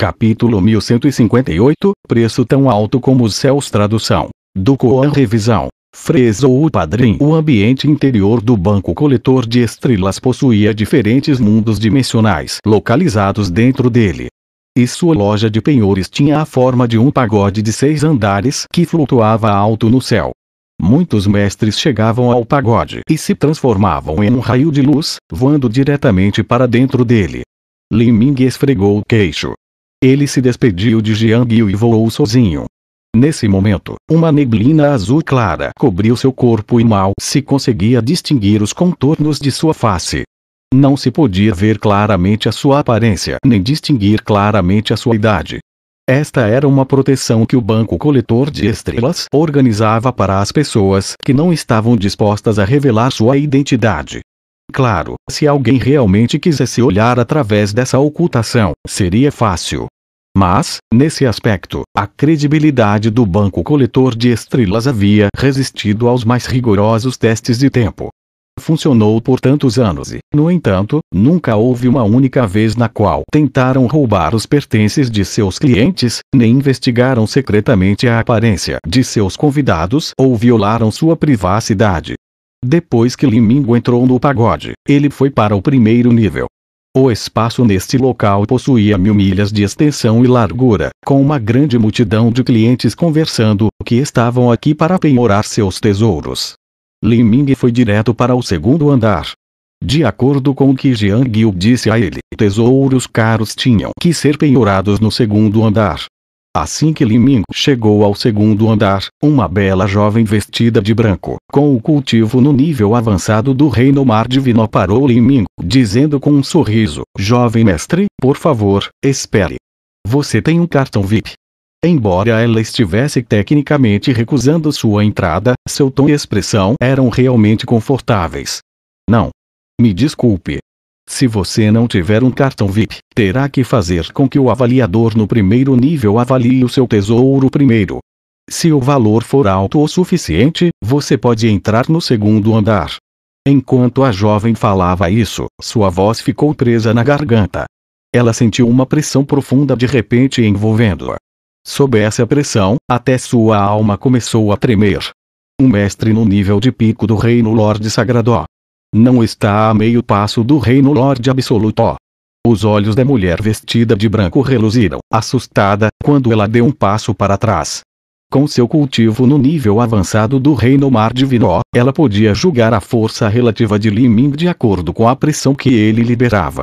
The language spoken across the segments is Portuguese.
Capítulo 1158 Preço tão alto como os céus Tradução do Coan Revisão Fresou o padrinho. O ambiente interior do banco coletor de estrelas possuía diferentes mundos dimensionais localizados dentro dele. E sua loja de penhores tinha a forma de um pagode de seis andares que flutuava alto no céu. Muitos mestres chegavam ao pagode e se transformavam em um raio de luz, voando diretamente para dentro dele. Liming esfregou o queixo, ele se despediu de Jiang Yu e voou sozinho. Nesse momento, uma neblina azul clara cobriu seu corpo e mal se conseguia distinguir os contornos de sua face. Não se podia ver claramente a sua aparência nem distinguir claramente a sua idade. Esta era uma proteção que o Banco Coletor de Estrelas organizava para as pessoas que não estavam dispostas a revelar sua identidade. Claro, se alguém realmente quisesse olhar através dessa ocultação, seria fácil. Mas, nesse aspecto, a credibilidade do banco coletor de estrelas havia resistido aos mais rigorosos testes de tempo. Funcionou por tantos anos e, no entanto, nunca houve uma única vez na qual tentaram roubar os pertences de seus clientes, nem investigaram secretamente a aparência de seus convidados ou violaram sua privacidade. Depois que Limingo entrou no pagode, ele foi para o primeiro nível. O espaço neste local possuía mil milhas de extensão e largura, com uma grande multidão de clientes conversando, que estavam aqui para penhorar seus tesouros. Liming foi direto para o segundo andar. De acordo com o que Jiang Yu disse a ele, tesouros caros tinham que ser penhorados no segundo andar, Assim que Liming chegou ao segundo andar, uma bela jovem vestida de branco, com o cultivo no nível avançado do reino mar divino parou Liming, dizendo com um sorriso, Jovem mestre, por favor, espere. Você tem um cartão VIP. Embora ela estivesse tecnicamente recusando sua entrada, seu tom e expressão eram realmente confortáveis. Não. Me desculpe, se você não tiver um cartão VIP, terá que fazer com que o avaliador no primeiro nível avalie o seu tesouro primeiro. Se o valor for alto o suficiente, você pode entrar no segundo andar. Enquanto a jovem falava isso, sua voz ficou presa na garganta. Ela sentiu uma pressão profunda de repente envolvendo-a. Sob essa pressão, até sua alma começou a tremer. Um mestre no nível de pico do reino Lorde Sagradó, não está a meio passo do reino Lorde Absoluto. Os olhos da mulher vestida de branco reluziram, assustada, quando ela deu um passo para trás. Com seu cultivo no nível avançado do reino mar divino, ela podia julgar a força relativa de Liming de acordo com a pressão que ele liberava.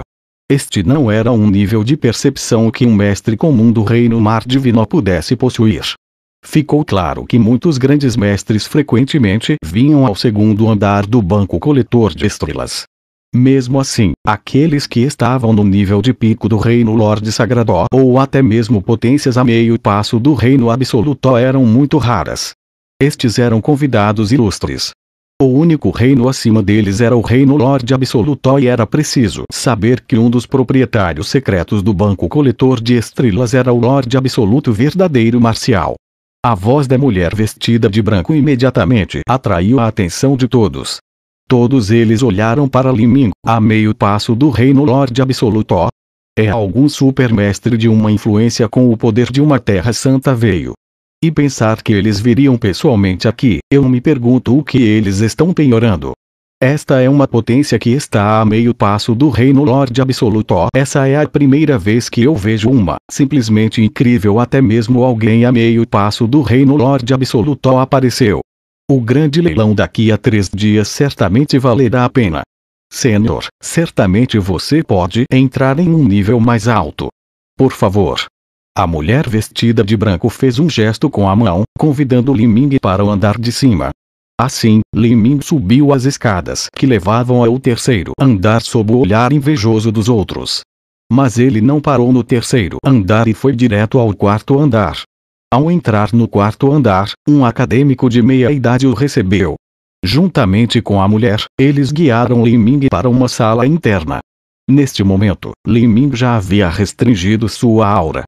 Este não era um nível de percepção que um mestre comum do reino mar divino pudesse possuir. Ficou claro que muitos grandes mestres frequentemente vinham ao segundo andar do banco coletor de estrelas. Mesmo assim, aqueles que estavam no nível de pico do reino Lorde Sagradó ou até mesmo potências a meio passo do reino absoluto eram muito raras. Estes eram convidados ilustres. O único reino acima deles era o reino Lorde Absoluto e era preciso saber que um dos proprietários secretos do banco coletor de estrelas era o Lorde Absoluto verdadeiro marcial. A voz da mulher vestida de branco imediatamente atraiu a atenção de todos. Todos eles olharam para Liming, a meio passo do reino Lorde Absoluto. É algum supermestre de uma influência com o poder de uma terra santa veio. E pensar que eles viriam pessoalmente aqui, eu me pergunto o que eles estão penhorando. Esta é uma potência que está a meio passo do reino Lorde Absoluto. Essa é a primeira vez que eu vejo uma. Simplesmente incrível até mesmo alguém a meio passo do reino Lorde Absoluto apareceu. O grande leilão daqui a três dias certamente valerá a pena. Senhor, certamente você pode entrar em um nível mais alto. Por favor. A mulher vestida de branco fez um gesto com a mão, convidando Liming para o andar de cima. Assim, Limin subiu as escadas que levavam ao terceiro andar sob o olhar invejoso dos outros. Mas ele não parou no terceiro andar e foi direto ao quarto andar. Ao entrar no quarto andar, um acadêmico de meia idade o recebeu. Juntamente com a mulher, eles guiaram Liming para uma sala interna. Neste momento, Liming já havia restringido sua aura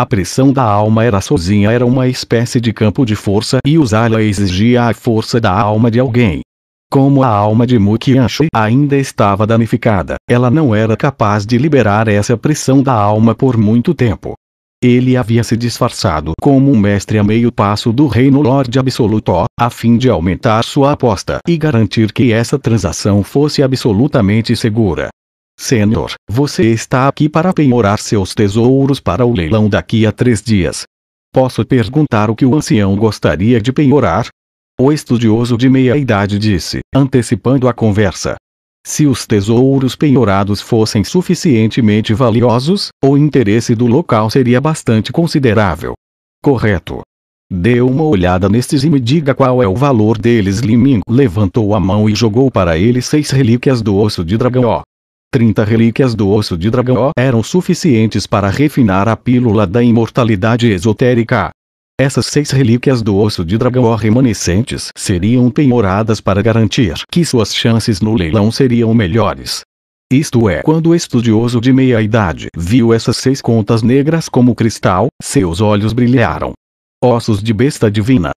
a pressão da alma era sozinha era uma espécie de campo de força e usá-la exigia a força da alma de alguém. Como a alma de Mukianshu ainda estava danificada, ela não era capaz de liberar essa pressão da alma por muito tempo. Ele havia se disfarçado como um mestre a meio passo do reino Lorde Absoluto, a fim de aumentar sua aposta e garantir que essa transação fosse absolutamente segura. Senhor, você está aqui para penhorar seus tesouros para o leilão daqui a três dias. Posso perguntar o que o ancião gostaria de penhorar? O estudioso de meia idade disse, antecipando a conversa. Se os tesouros penhorados fossem suficientemente valiosos, o interesse do local seria bastante considerável. Correto. Dê uma olhada nestes e me diga qual é o valor deles. Liming levantou a mão e jogou para ele seis relíquias do osso de dragão. 30 relíquias do osso de dragão eram suficientes para refinar a pílula da imortalidade esotérica. Essas seis relíquias do osso de dragão remanescentes seriam penhoradas para garantir que suas chances no leilão seriam melhores. Isto é, quando o estudioso de meia-idade viu essas seis contas negras como cristal, seus olhos brilharam. Ossos de besta divina,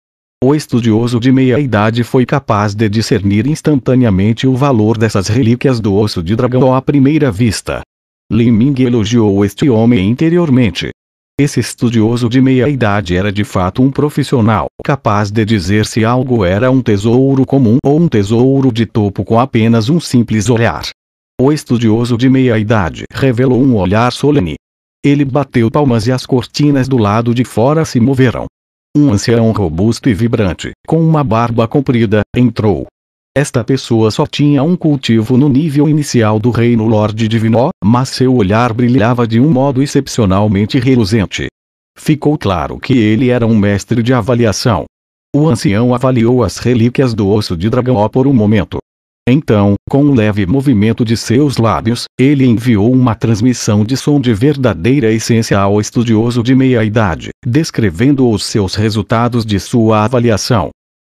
o estudioso de meia-idade foi capaz de discernir instantaneamente o valor dessas relíquias do osso de dragão à primeira vista. Li Ming elogiou este homem interiormente. Esse estudioso de meia-idade era de fato um profissional, capaz de dizer se algo era um tesouro comum ou um tesouro de topo com apenas um simples olhar. O estudioso de meia-idade revelou um olhar solene. Ele bateu palmas e as cortinas do lado de fora se moveram. Um ancião robusto e vibrante, com uma barba comprida, entrou. Esta pessoa só tinha um cultivo no nível inicial do reino Lorde Divinó, mas seu olhar brilhava de um modo excepcionalmente reluzente. Ficou claro que ele era um mestre de avaliação. O ancião avaliou as relíquias do osso de dragão por um momento. Então, com um leve movimento de seus lábios, ele enviou uma transmissão de som de verdadeira essência ao estudioso de meia-idade, descrevendo os seus resultados de sua avaliação.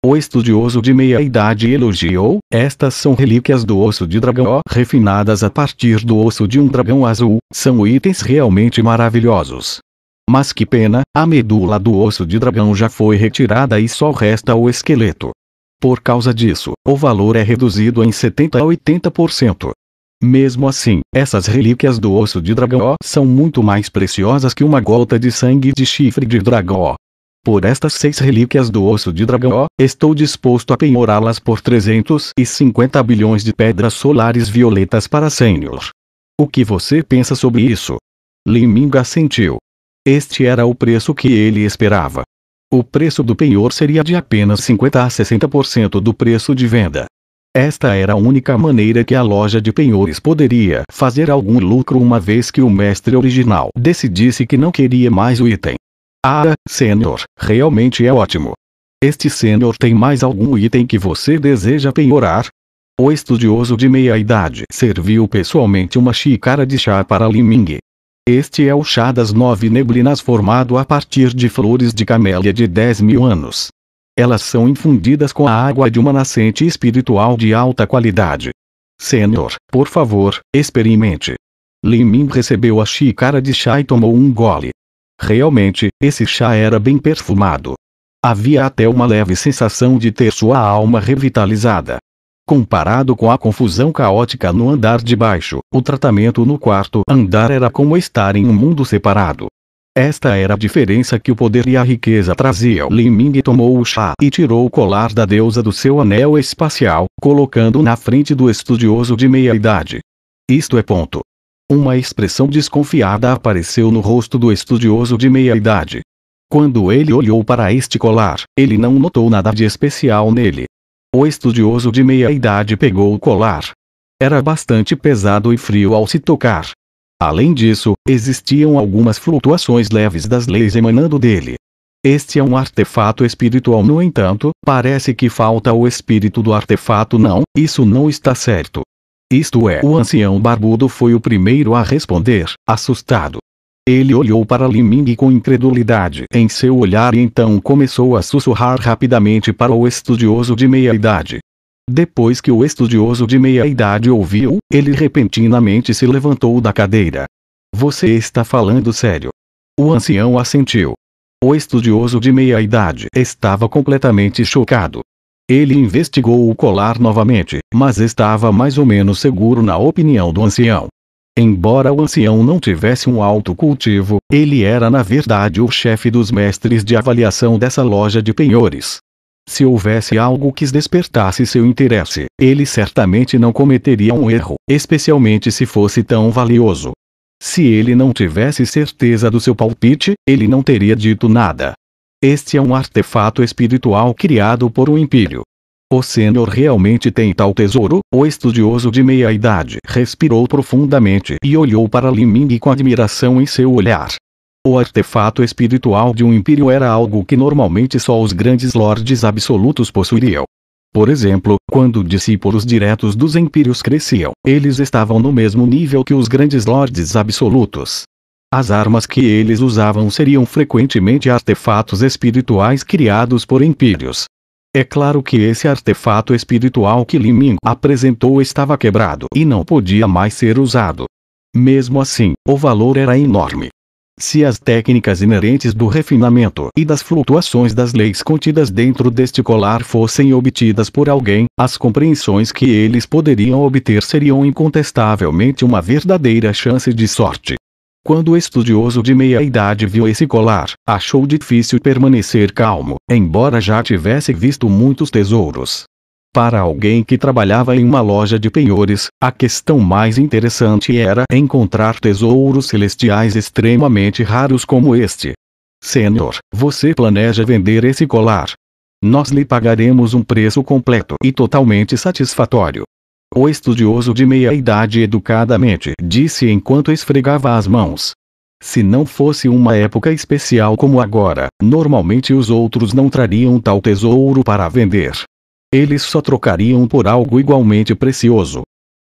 O estudioso de meia-idade elogiou: Estas são relíquias do osso de dragão, refinadas a partir do osso de um dragão azul, são itens realmente maravilhosos. Mas que pena, a medula do osso de dragão já foi retirada e só resta o esqueleto. Por causa disso, o valor é reduzido em 70 a 80%. Mesmo assim, essas relíquias do osso de dragão são muito mais preciosas que uma gota de sangue de chifre de dragão. Por estas seis relíquias do osso de dragão, estou disposto a penhorá-las por 350 bilhões de pedras solares violetas para Senhor. O que você pensa sobre isso? Liminga sentiu. Este era o preço que ele esperava o preço do penhor seria de apenas 50 a 60% do preço de venda. Esta era a única maneira que a loja de penhores poderia fazer algum lucro uma vez que o mestre original decidisse que não queria mais o item. Ah, sênior, realmente é ótimo. Este senhor tem mais algum item que você deseja penhorar? O estudioso de meia idade serviu pessoalmente uma xícara de chá para Liming. Este é o chá das nove neblinas formado a partir de flores de camélia de 10 mil anos. Elas são infundidas com a água de uma nascente espiritual de alta qualidade. Senhor, por favor, experimente. Limin recebeu a xícara de chá e tomou um gole. Realmente, esse chá era bem perfumado. Havia até uma leve sensação de ter sua alma revitalizada. Comparado com a confusão caótica no andar de baixo, o tratamento no quarto andar era como estar em um mundo separado. Esta era a diferença que o poder e a riqueza traziam. Lin Ming tomou o chá e tirou o colar da deusa do seu anel espacial, colocando na frente do estudioso de meia idade. Isto é ponto. Uma expressão desconfiada apareceu no rosto do estudioso de meia idade. Quando ele olhou para este colar, ele não notou nada de especial nele, o estudioso de meia idade pegou o colar. Era bastante pesado e frio ao se tocar. Além disso, existiam algumas flutuações leves das leis emanando dele. Este é um artefato espiritual, no entanto, parece que falta o espírito do artefato. Não, isso não está certo. Isto é, o ancião barbudo foi o primeiro a responder, assustado. Ele olhou para Liming com incredulidade em seu olhar e então começou a sussurrar rapidamente para o estudioso de meia-idade. Depois que o estudioso de meia-idade ouviu, ele repentinamente se levantou da cadeira. Você está falando sério. O ancião assentiu. O estudioso de meia-idade estava completamente chocado. Ele investigou o colar novamente, mas estava mais ou menos seguro na opinião do ancião. Embora o ancião não tivesse um alto cultivo, ele era na verdade o chefe dos mestres de avaliação dessa loja de penhores. Se houvesse algo que despertasse seu interesse, ele certamente não cometeria um erro, especialmente se fosse tão valioso. Se ele não tivesse certeza do seu palpite, ele não teria dito nada. Este é um artefato espiritual criado por um impírio. O sênior realmente tem tal tesouro? O estudioso de meia idade respirou profundamente e olhou para Liming com admiração em seu olhar. O artefato espiritual de um império era algo que normalmente só os grandes lordes absolutos possuiriam. Por exemplo, quando discípulos diretos dos impérios cresciam, eles estavam no mesmo nível que os grandes lordes absolutos. As armas que eles usavam seriam frequentemente artefatos espirituais criados por impérios, é claro que esse artefato espiritual que Liming apresentou estava quebrado e não podia mais ser usado. Mesmo assim, o valor era enorme. Se as técnicas inerentes do refinamento e das flutuações das leis contidas dentro deste colar fossem obtidas por alguém, as compreensões que eles poderiam obter seriam incontestavelmente uma verdadeira chance de sorte. Quando o estudioso de meia idade viu esse colar, achou difícil permanecer calmo, embora já tivesse visto muitos tesouros. Para alguém que trabalhava em uma loja de penhores, a questão mais interessante era encontrar tesouros celestiais extremamente raros como este. Senhor, você planeja vender esse colar? Nós lhe pagaremos um preço completo e totalmente satisfatório. O estudioso de meia idade educadamente disse enquanto esfregava as mãos. Se não fosse uma época especial como agora, normalmente os outros não trariam tal tesouro para vender. Eles só trocariam por algo igualmente precioso.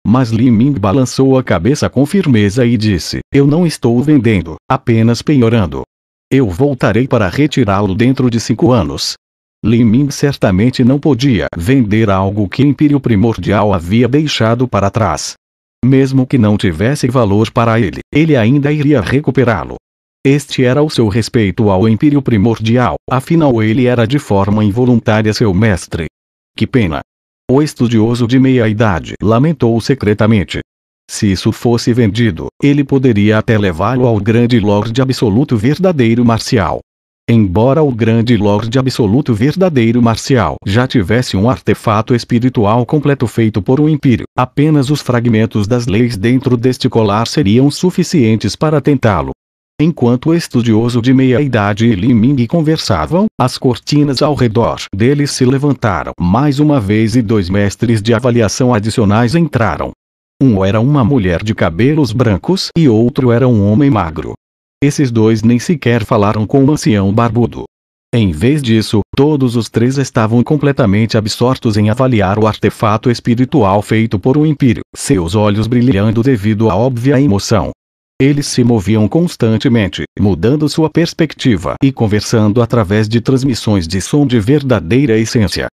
Mas Li Ming balançou a cabeça com firmeza e disse: Eu não estou vendendo, apenas penhorando. Eu voltarei para retirá-lo dentro de cinco anos. Ming certamente não podia vender algo que Império Primordial havia deixado para trás. Mesmo que não tivesse valor para ele, ele ainda iria recuperá-lo. Este era o seu respeito ao Império Primordial, afinal ele era de forma involuntária seu mestre. Que pena! O estudioso de meia-idade lamentou secretamente. Se isso fosse vendido, ele poderia até levá-lo ao grande Lorde Absoluto verdadeiro marcial. Embora o grande Lorde Absoluto verdadeiro marcial já tivesse um artefato espiritual completo feito por um impírio, apenas os fragmentos das leis dentro deste colar seriam suficientes para tentá-lo. Enquanto o estudioso de meia-idade e Li Ming conversavam, as cortinas ao redor deles se levantaram mais uma vez e dois mestres de avaliação adicionais entraram. Um era uma mulher de cabelos brancos e outro era um homem magro, esses dois nem sequer falaram com o ancião barbudo. Em vez disso, todos os três estavam completamente absortos em avaliar o artefato espiritual feito por um impírio, seus olhos brilhando devido à óbvia emoção. Eles se moviam constantemente, mudando sua perspectiva e conversando através de transmissões de som de verdadeira essência.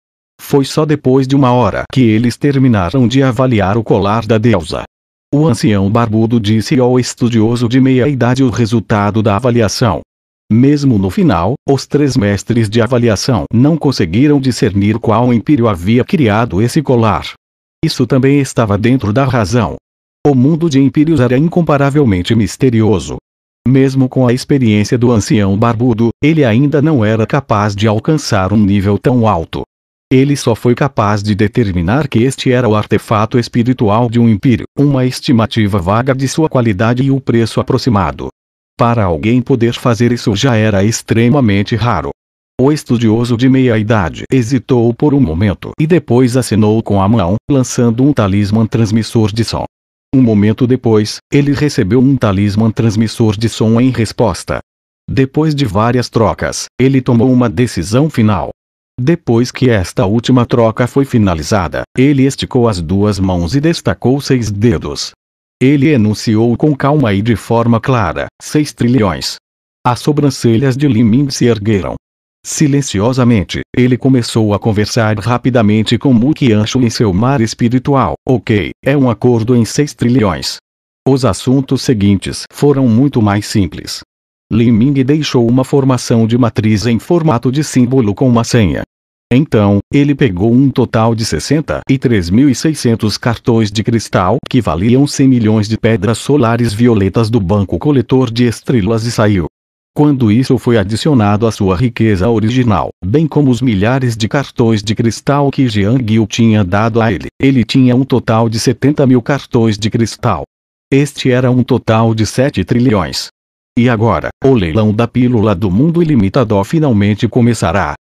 Foi só depois de uma hora que eles terminaram de avaliar o colar da deusa, o ancião barbudo disse ao estudioso de meia idade o resultado da avaliação. Mesmo no final, os três mestres de avaliação não conseguiram discernir qual império havia criado esse colar. Isso também estava dentro da razão. O mundo de impérios era incomparavelmente misterioso. Mesmo com a experiência do ancião barbudo, ele ainda não era capaz de alcançar um nível tão alto. Ele só foi capaz de determinar que este era o artefato espiritual de um império, uma estimativa vaga de sua qualidade e o preço aproximado. Para alguém poder fazer isso já era extremamente raro. O estudioso de meia idade hesitou por um momento e depois assinou com a mão, lançando um talismã transmissor de som. Um momento depois, ele recebeu um talismã transmissor de som em resposta. Depois de várias trocas, ele tomou uma decisão final. Depois que esta última troca foi finalizada, ele esticou as duas mãos e destacou seis dedos. Ele enunciou com calma e de forma clara: seis trilhões. As sobrancelhas de Limin se ergueram. Silenciosamente, ele começou a conversar rapidamente com Mukianshu em seu mar espiritual. Ok, é um acordo em seis trilhões. Os assuntos seguintes foram muito mais simples. Lin Ming deixou uma formação de matriz em formato de símbolo com uma senha. Então, ele pegou um total de 63.600 cartões de cristal que valiam 100 milhões de pedras solares violetas do banco coletor de estrelas e saiu. Quando isso foi adicionado à sua riqueza original, bem como os milhares de cartões de cristal que Jiang Yu tinha dado a ele, ele tinha um total de 70 mil cartões de cristal. Este era um total de 7 trilhões e agora, o leilão da Pílula do Mundo Ilimitado finalmente começará.